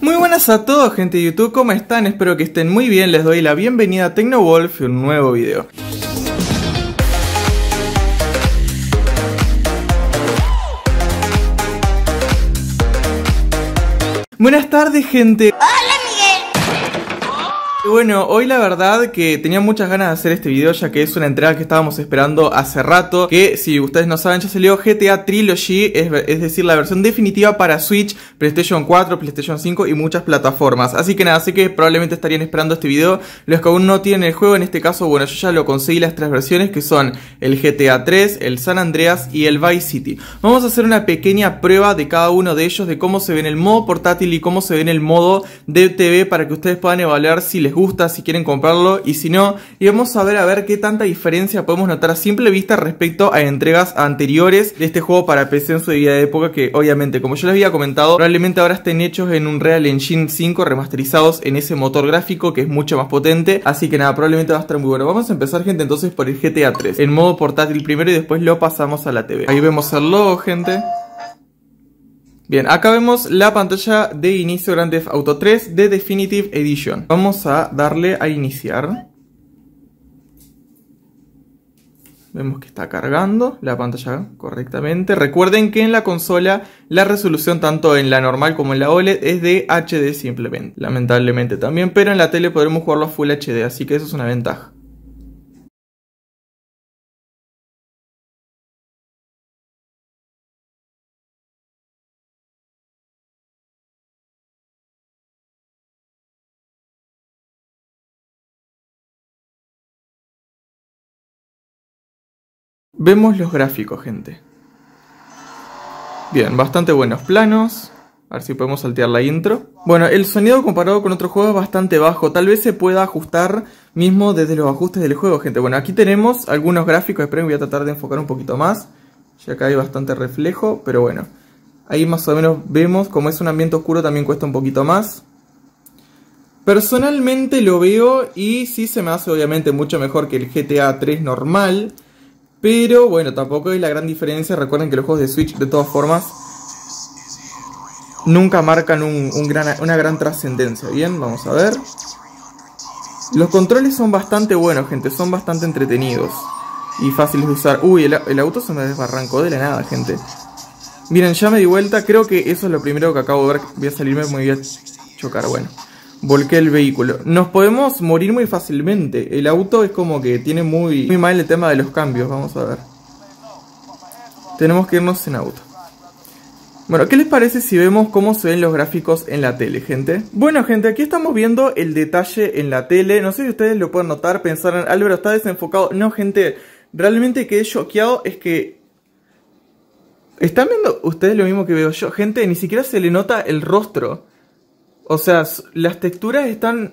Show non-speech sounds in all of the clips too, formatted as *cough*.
Muy buenas a todos gente de YouTube, ¿cómo están? Espero que estén muy bien, les doy la bienvenida a TecnoWolf y un nuevo video. Buenas tardes gente. Bueno, hoy la verdad que tenía muchas ganas de hacer este video ya que es una entrega que estábamos esperando hace rato que si ustedes no saben ya salió GTA Trilogy, es, decir la versión definitiva para Switch, PlayStation 4, PlayStation 5 y muchas plataformas. Así que nada, sé que probablemente estarían esperando este video los que aún no tienen el juego, en este caso bueno yo ya lo conseguí las tres versiones que son el GTA 3, el San Andreas y el Vice City. Vamos a hacer una pequeña prueba de cada uno de ellos de cómo se ve en el modo portátil y cómo se ve en el modo de TV para que ustedes puedan evaluar si les gusta, si quieren comprarlo y si no, y vamos a ver a ver qué tanta diferencia podemos notar a simple vista respecto a entregas anteriores de este juego para PC en su de época que obviamente, como yo les había comentado, probablemente ahora estén hechos en un Real Engine 5 remasterizados en ese motor gráfico que es mucho más potente, así que nada, probablemente va a estar muy bueno. Vamos a empezar gente entonces por el GTA 3, en modo portátil primero y después lo pasamos a la TV. Ahí vemos el logo, gente. Bien, acá vemos la pantalla de inicio Grand Theft Auto 3 de Definitive Edition. Vamos a darle a iniciar. Vemos que está cargando la pantalla correctamente. Recuerden que en la consola la resolución tanto en la normal como en la OLED es de HD simplemente. Lamentablemente también, pero en la tele podremos jugarlo a Full HD, así que eso es una ventaja. Vemos los gráficos, gente. Bien, bastante buenos planos. A ver si podemos saltear la intro. Bueno, el sonido comparado con otros juegos es bastante bajo. Tal vez se pueda ajustar mismo desde los ajustes del juego, gente. Bueno, aquí tenemos algunos gráficos. Esperen, voy a tratar de enfocar un poquito más. Ya que hay bastante reflejo, pero bueno. Ahí más o menos vemos. Como es un ambiente oscuro también cuesta un poquito más. Personalmente lo veo y sí se me hace obviamente mucho mejor que el GTA 3 normal. Pero bueno, tampoco es la gran diferencia. Recuerden que los juegos de Switch, de todas formas, nunca marcan una gran trascendencia. Bien, vamos a ver. Los controles son bastante buenos, gente. Son bastante entretenidos y fáciles de usar. Uy, el, auto se me desbarrancó de la nada, gente. Miren, ya me di vuelta. Creo que eso es lo primero que acabo de ver. Voy a salirme, muy voy a chocar. Bueno volqué el vehículo. Nos podemos morir muy fácilmente. El auto es como que tiene muy, muy mal el tema de los cambios. Vamos a ver. Tenemos que irnos en auto. Bueno, ¿qué les parece si vemos cómo se ven los gráficos en la tele, gente? Bueno, gente, aquí estamos viendo el detalle en la tele. No sé si ustedes lo pueden notar, pensarán, Álvaro está desenfocado. No, gente, realmente quedé choqueado es que... ¿Están viendo ustedes lo mismo que veo yo? Gente, ni siquiera se le nota el rostro. O sea, las texturas están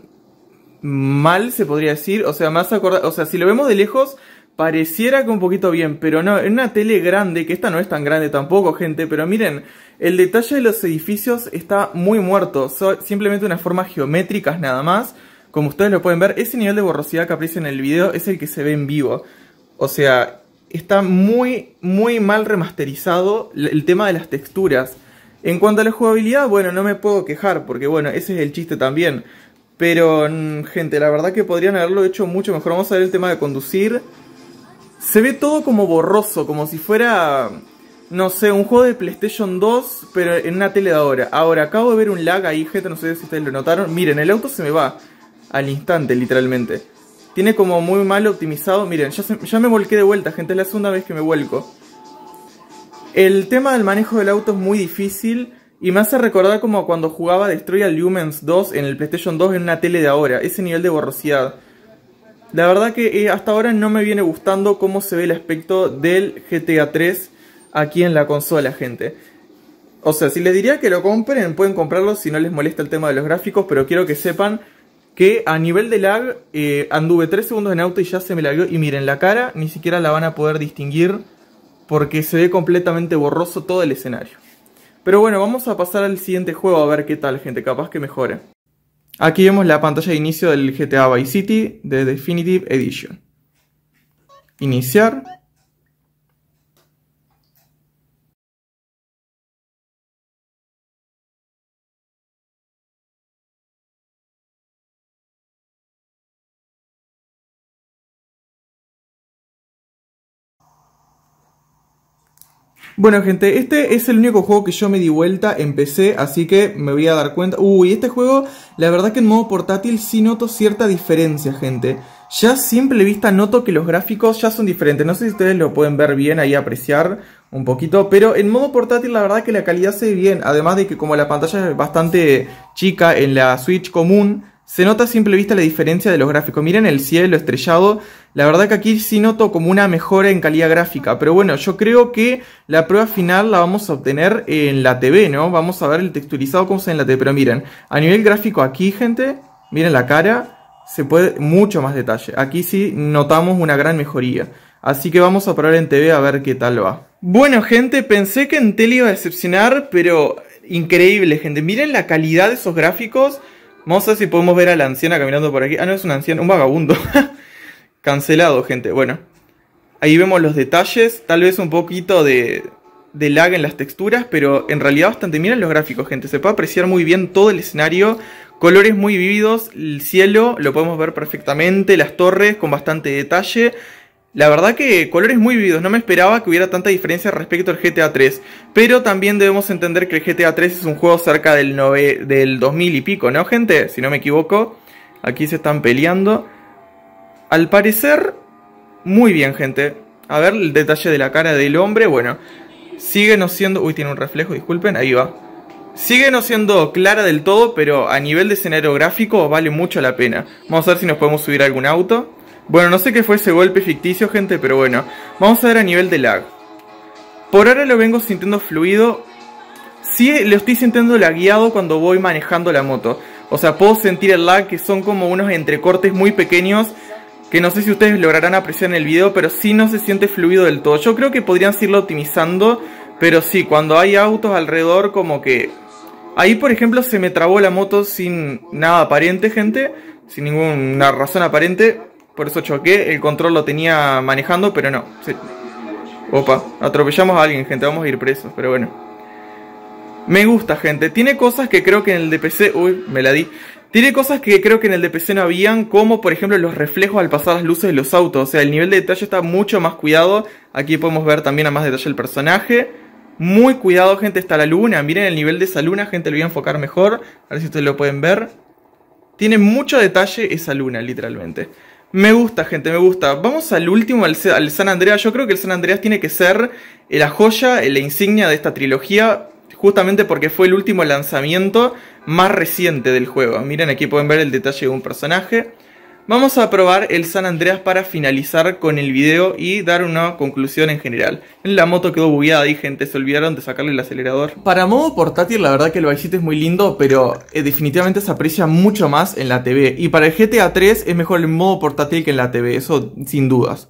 mal, se podría decir. O sea, más acordado. O sea, si lo vemos de lejos, pareciera que un poquito bien, pero no, en una tele grande, que esta no es tan grande tampoco, gente, pero miren, el detalle de los edificios está muy muerto, son simplemente unas formas geométricas nada más, como ustedes lo pueden ver, ese nivel de borrosidad que aparece en el video es el que se ve en vivo, o sea, está muy, muy mal remasterizado el tema de las texturas, en cuanto a la jugabilidad, bueno, no me puedo quejar, porque bueno, ese es el chiste también. Pero, mm, gente, la verdad que podrían haberlo hecho mucho mejor. Vamos a ver el tema de conducir. Se ve todo como borroso, como si fuera, no sé, un juego de PlayStation 2, pero en una tele de ahora. Ahora, acabo de ver un lag ahí, gente, no sé si ustedes lo notaron. Miren, el auto se me va al instante, literalmente. Tiene como muy mal optimizado. Miren, ya, ya me volqué de vuelta, gente, es la segunda vez que me vuelco. El tema del manejo del auto es muy difícil y me hace recordar como cuando jugaba Destroy Humans 2 en el PlayStation 2 en una tele de ahora, ese nivel de borrosidad. La verdad que eh, hasta ahora no me viene gustando cómo se ve el aspecto del GTA 3 aquí en la consola, gente. O sea, si les diría que lo compren, pueden comprarlo si no les molesta el tema de los gráficos, pero quiero que sepan que a nivel de lag eh, anduve 3 segundos en auto y ya se me vio. Y miren, la cara ni siquiera la van a poder distinguir porque se ve completamente borroso todo el escenario. Pero bueno, vamos a pasar al siguiente juego a ver qué tal, gente, capaz que mejore. Aquí vemos la pantalla de inicio del GTA Vice City de Definitive Edition. Iniciar. Bueno gente, este es el único juego que yo me di vuelta empecé, así que me voy a dar cuenta... Uy, este juego, la verdad que en modo portátil sí noto cierta diferencia, gente. Ya simple vista noto que los gráficos ya son diferentes, no sé si ustedes lo pueden ver bien ahí, apreciar un poquito, pero en modo portátil la verdad que la calidad se ve bien, además de que como la pantalla es bastante chica en la Switch común, se nota a simple vista la diferencia de los gráficos. Miren el cielo estrellado. La verdad que aquí sí noto como una mejora en calidad gráfica. Pero bueno, yo creo que la prueba final la vamos a obtener en la TV, ¿no? Vamos a ver el texturizado como se en la TV. Pero miren, a nivel gráfico aquí, gente, miren la cara. Se puede mucho más detalle. Aquí sí notamos una gran mejoría. Así que vamos a probar en TV a ver qué tal va. Bueno, gente, pensé que en tele iba a decepcionar, pero increíble, gente. Miren la calidad de esos gráficos. Vamos a ver si podemos ver a la anciana caminando por aquí. Ah, no es una anciana, un vagabundo. *laughs* Cancelado, gente. Bueno. Ahí vemos los detalles. Tal vez un poquito de, de lag en las texturas, pero en realidad bastante. Miren los gráficos, gente. Se puede apreciar muy bien todo el escenario. Colores muy vívidos. El cielo lo podemos ver perfectamente. Las torres con bastante detalle. La verdad que colores muy vividos, no me esperaba que hubiera tanta diferencia respecto al GTA 3, pero también debemos entender que el GTA 3 es un juego cerca del, del 2000 y pico, ¿no gente? Si no me equivoco, aquí se están peleando. Al parecer, muy bien gente. A ver el detalle de la cara del hombre, bueno, sigue no siendo... Uy, tiene un reflejo, disculpen, ahí va. Sigue no siendo clara del todo, pero a nivel de escenario gráfico vale mucho la pena. Vamos a ver si nos podemos subir a algún auto. Bueno, no sé qué fue ese golpe ficticio, gente, pero bueno. Vamos a ver a nivel de lag. Por ahora lo vengo sintiendo fluido. Sí, lo estoy sintiendo lagueado cuando voy manejando la moto. O sea, puedo sentir el lag que son como unos entrecortes muy pequeños que no sé si ustedes lograrán apreciar en el video, pero sí no se siente fluido del todo. Yo creo que podrían seguirlo optimizando, pero sí, cuando hay autos alrededor como que... Ahí, por ejemplo, se me trabó la moto sin nada aparente, gente, sin ninguna razón aparente. Por eso choqué, el control lo tenía manejando, pero no. Opa, atropellamos a alguien, gente, vamos a ir presos, pero bueno. Me gusta, gente. Tiene cosas que creo que en el DPC... Uy, me la di. Tiene cosas que creo que en el DPC no habían, como por ejemplo los reflejos al pasar las luces de los autos. O sea, el nivel de detalle está mucho más cuidado. Aquí podemos ver también a más detalle el personaje. Muy cuidado, gente, está la luna. Miren el nivel de esa luna, gente, lo voy a enfocar mejor. A ver si ustedes lo pueden ver. Tiene mucho detalle esa luna, literalmente. Me gusta, gente, me gusta. Vamos al último, al, San Andreas. Yo creo que el San Andreas tiene que ser eh, la joya, eh, la insignia de esta trilogía, justamente porque fue el último lanzamiento más reciente del juego. Miren, aquí pueden ver el detalle de un personaje. Vamos a probar el San Andreas para finalizar con el video y dar una conclusión en general. La moto quedó bugueada y gente, se olvidaron de sacarle el acelerador. Para modo portátil la verdad que el bajito es muy lindo, pero eh, definitivamente se aprecia mucho más en la TV. Y para el GTA 3 es mejor el modo portátil que en la TV, eso sin dudas.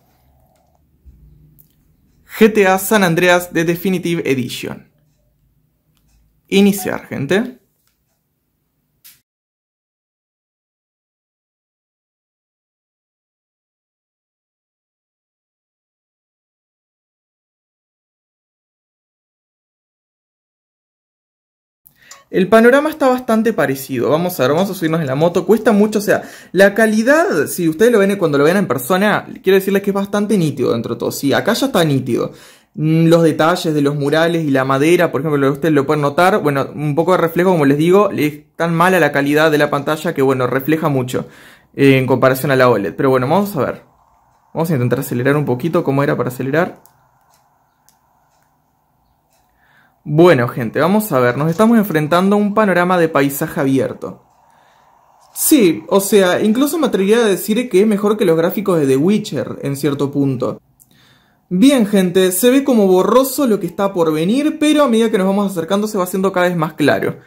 GTA San Andreas de Definitive Edition. Iniciar, gente. el panorama está bastante parecido. Vamos a ver, vamos a subirnos en la moto. Cuesta mucho, o sea, la calidad, si ustedes lo ven cuando lo ven en persona, quiero decirles que es bastante nítido dentro de todo. Sí, acá ya está nítido. Mm, los detalles de los murales y la madera, por ejemplo, ustedes lo pueden notar. Bueno, un poco de reflejo, como les digo, es tan mala la calidad de la pantalla que, bueno, refleja mucho eh, en comparación a la OLED. Pero bueno, vamos a ver. Vamos a intentar acelerar un poquito, cómo era para acelerar. Bueno, gente, vamos a ver, nos estamos enfrentando a un panorama de paisaje abierto. Sí, o sea, incluso me atrevería a decir que es mejor que los gráficos de The Witcher, en cierto punto. Bien, gente, se ve como borroso lo que está por venir, pero a medida que nos vamos acercando se va haciendo cada vez más claro.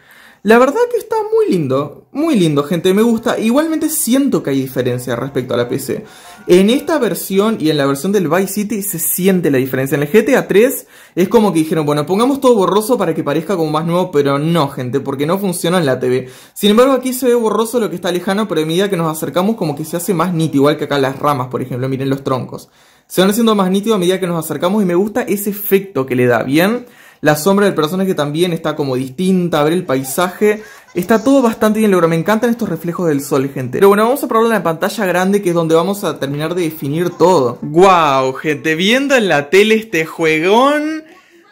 La verdad que está muy lindo, muy lindo, gente, me gusta. Igualmente siento que hay diferencia respecto a la PC. En esta versión y en la versión del Vice City se siente la diferencia. En el GTA 3 es como que dijeron, bueno, pongamos todo borroso para que parezca como más nuevo, pero no, gente, porque no funciona en la TV. Sin embargo, aquí se ve borroso lo que está lejano, pero a medida que nos acercamos como que se hace más nítido, igual que acá las ramas, por ejemplo, miren los troncos. Se van haciendo más nítido a medida que nos acercamos y me gusta ese efecto que le da, ¿bien? La sombra del personaje también está como distinta, a ver el paisaje Está todo bastante bien logro, me encantan estos reflejos del sol, gente. Pero bueno, vamos a probarlo en la pantalla grande, que es donde vamos a terminar de definir todo. Wow, gente, viendo en la tele este juegón...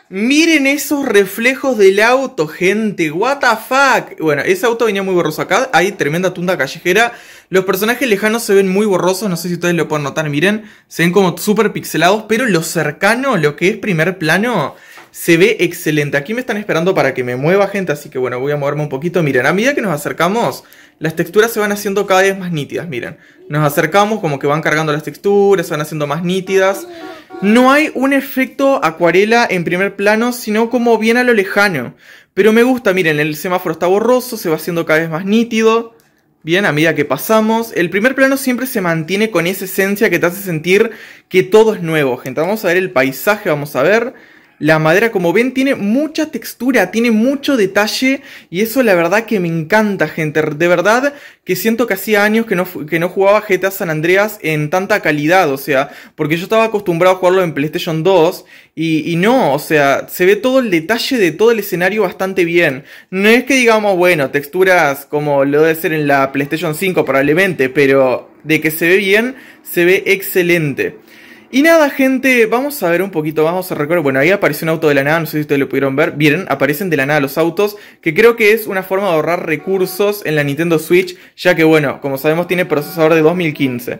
Miren esos reflejos del auto, gente. What the fuck. Bueno, ese auto venía muy borroso acá. Hay tremenda tunda callejera. Los personajes lejanos se ven muy borrosos. No sé si ustedes lo pueden notar. Miren, se ven como súper pixelados. Pero lo cercano, lo que es primer plano, se ve excelente. Aquí me están esperando para que me mueva gente, así que bueno, voy a moverme un poquito. Miren, a medida que nos acercamos, las texturas se van haciendo cada vez más nítidas, miren. Nos acercamos, como que van cargando las texturas, se van haciendo más nítidas. No hay un efecto acuarela en primer plano, sino como bien a lo lejano. Pero me gusta, miren, el semáforo está borroso, se va haciendo cada vez más nítido. Bien, a medida que pasamos, el primer plano siempre se mantiene con esa esencia que te hace sentir que todo es nuevo, gente. Vamos a ver el paisaje, vamos a ver... La madera, como ven, tiene mucha textura, tiene mucho detalle y eso la verdad que me encanta, gente. De verdad que siento que hacía años que no, jugaba GTA San Andreas en tanta calidad, o sea, porque yo estaba acostumbrado a jugarlo en PlayStation 2 y, y no, o sea, se ve todo el detalle de todo el escenario bastante bien. No es que digamos, bueno, texturas como lo debe ser en la PlayStation 5 probablemente, pero de que se ve bien, se ve excelente. Y nada, gente, vamos a ver un poquito, vamos a recordar. Bueno, ahí apareció un auto de la nada, no sé si ustedes lo pudieron ver. Miren, aparecen de la nada los autos, que creo que es una forma de ahorrar recursos en la Nintendo Switch, ya que, bueno, como sabemos, tiene procesador de 2015.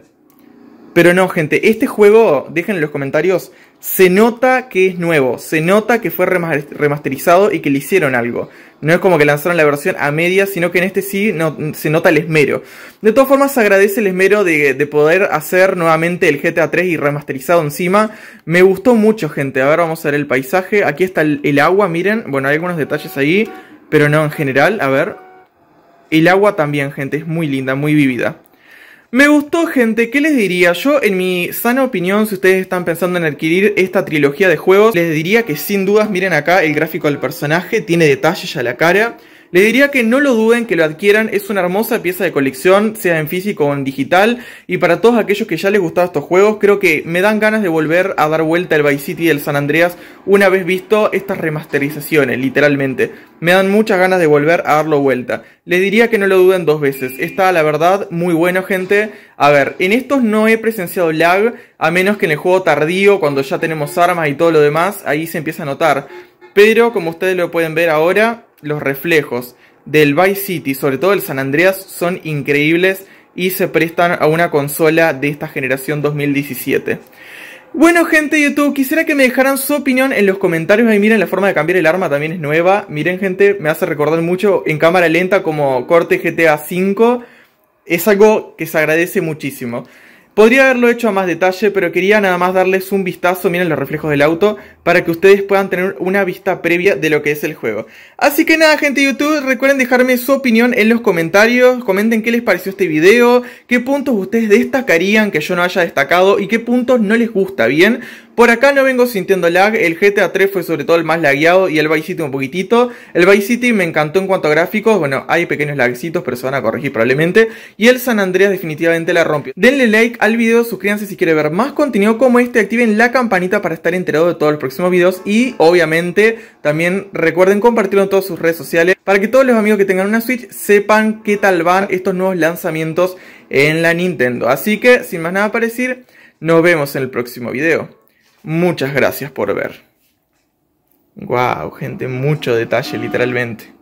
Pero no, gente, este juego, dejen en los comentarios se nota que es nuevo, se nota que fue remasterizado y que le hicieron algo. No es como que lanzaron la versión a media, sino que en este sí se nota el esmero. De todas formas, se agradece el esmero de, poder hacer nuevamente el GTA 3 y remasterizado encima. Me gustó mucho, gente. a ver vamos a ver el paisaje. Aquí está el, el agua, miren. Bueno, hay algunos detalles ahí, pero no en general. A ver. El agua también, gente, es muy linda, muy vivida. Me gustó, gente. ¿Qué les diría? Yo, en mi sana opinión, si ustedes están pensando en adquirir esta trilogía de juegos, les diría que sin dudas miren acá el gráfico del personaje, tiene detalles a la cara. Les diría que no lo duden, que lo adquieran, es una hermosa pieza de colección, sea en físico o en digital, y para todos aquellos que ya les gustaban estos juegos, creo que me dan ganas de volver a dar vuelta el Vice City y el San Andreas una vez visto estas remasterizaciones, literalmente. Me dan muchas ganas de volver a darlo vuelta. Les diría que no lo duden dos veces, está la verdad muy bueno gente. A ver, en estos no he presenciado lag, a menos que en el juego tardío, cuando ya tenemos armas y todo lo demás, ahí se empieza a notar. Pero como ustedes lo pueden ver ahora, los reflejos del Vice City, sobre todo el San Andreas, son increíbles y se prestan a una consola de esta generación 2017. Bueno, gente de YouTube, quisiera que me dejaran su opinión en los comentarios. Ahí miren, la forma de cambiar el arma también es nueva. Miren, gente, me hace recordar mucho en cámara lenta como corte GTA V. Es algo que se agradece muchísimo. Podría haberlo hecho a más detalle, pero quería nada más darles un vistazo, miren los reflejos del auto, para que ustedes puedan tener una vista previa de lo que es el juego. Así que nada, gente de YouTube, recuerden dejarme su opinión en los comentarios, comenten qué les pareció este video, qué puntos ustedes destacarían que yo no haya destacado y qué puntos no les gusta, ¿bien? Por acá no vengo sintiendo lag, el GTA 3 fue sobre todo el más lagueado y el Vice City un poquitito. El Vice City me encantó en cuanto a gráficos, bueno, hay pequeños lagcitos, pero se van a corregir probablemente. Y el San Andreas definitivamente la rompió. Denle like al video, suscríbanse si quieren ver más contenido como este, activen la campanita para estar enterado de todos los próximos videos y obviamente también recuerden compartirlo en todas sus redes sociales para que todos los amigos que tengan una Switch sepan qué tal van estos nuevos lanzamientos en la Nintendo. Así que, sin más nada para decir, nos vemos en el próximo video. Muchas gracias por ver. Wow, gente, mucho detalle, literalmente.